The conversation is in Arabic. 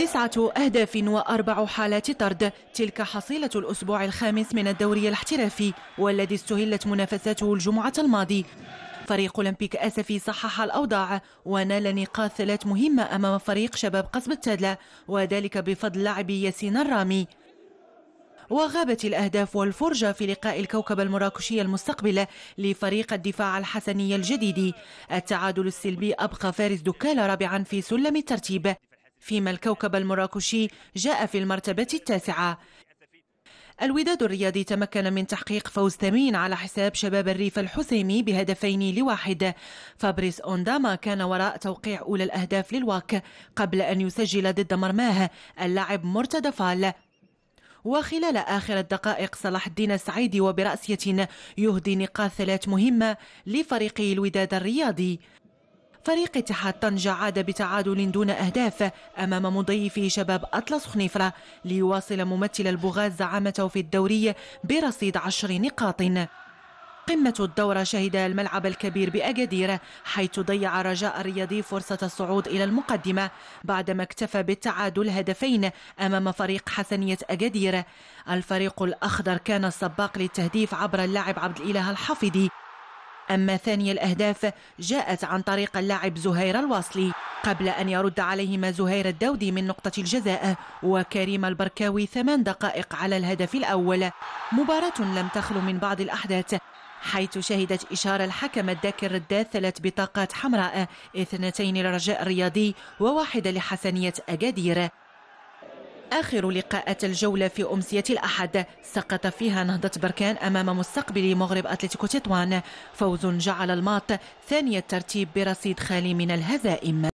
تسعة أهداف وأربع حالات طرد تلك حصيلة الأسبوع الخامس من الدوري الاحترافي والذي استهلت منافساته الجمعة الماضي فريق أولمبيك أسفي صحح الأوضاع ونال نقاط ثلاث مهمة أمام فريق شباب قصب التدلة وذلك بفضل لاعب ياسين الرامي وغابت الأهداف والفرجة في لقاء الكوكب المراكشي المستقبل لفريق الدفاع الحسني الجديد التعادل السلبي أبقى فارس دكال رابعا في سلم الترتيب فيما الكوكب المراكشي جاء في المرتبة التاسعة الوداد الرياضي تمكن من تحقيق فوز ثمين على حساب شباب الريف الحسيمي بهدفين لواحد فابريس أونداما كان وراء توقيع أولى الأهداف للواك قبل أن يسجل ضد مرماه اللاعب مرتدى فال وخلال آخر الدقائق صلاح الدين السعيدي وبرأسية يهدي نقاط ثلاث مهمة لفريق الوداد الرياضي فريق اتحاد طنجة عاد بتعادل دون أهداف أمام مضيفه شباب أطلس خنيفرة ليواصل ممثل البغاز زعامته في الدوري برصيد عشر نقاط قمة الدورة شهد الملعب الكبير بأكادير حيث ضيع رجاء الرياضي فرصة الصعود إلى المقدمة بعدما اكتفى بالتعادل هدفين أمام فريق حسنية أكادير الفريق الأخضر كان السباق للتهديف عبر اللاعب عبد الإله الحفيدي أما ثاني الأهداف جاءت عن طريق اللاعب زهير الواصلي قبل أن يرد عليهما زهير الدودي من نقطة الجزاء وكريم البركاوي ثمان دقائق على الهدف الأول مباراة لم تخلو من بعض الأحداث حيث شهدت إشارة الحكم الذاكر الرداد ثلاث بطاقات حمراء اثنتين للرجاء الرياضي وواحدة لحسنية أكادير آخر لقاءات الجولة في أمسية الأحد سقط فيها نهضة بركان أمام مستقبل مغرب أتلتيكو تطوان فوز جعل الماط ثاني الترتيب برصيد خالي من الهزائم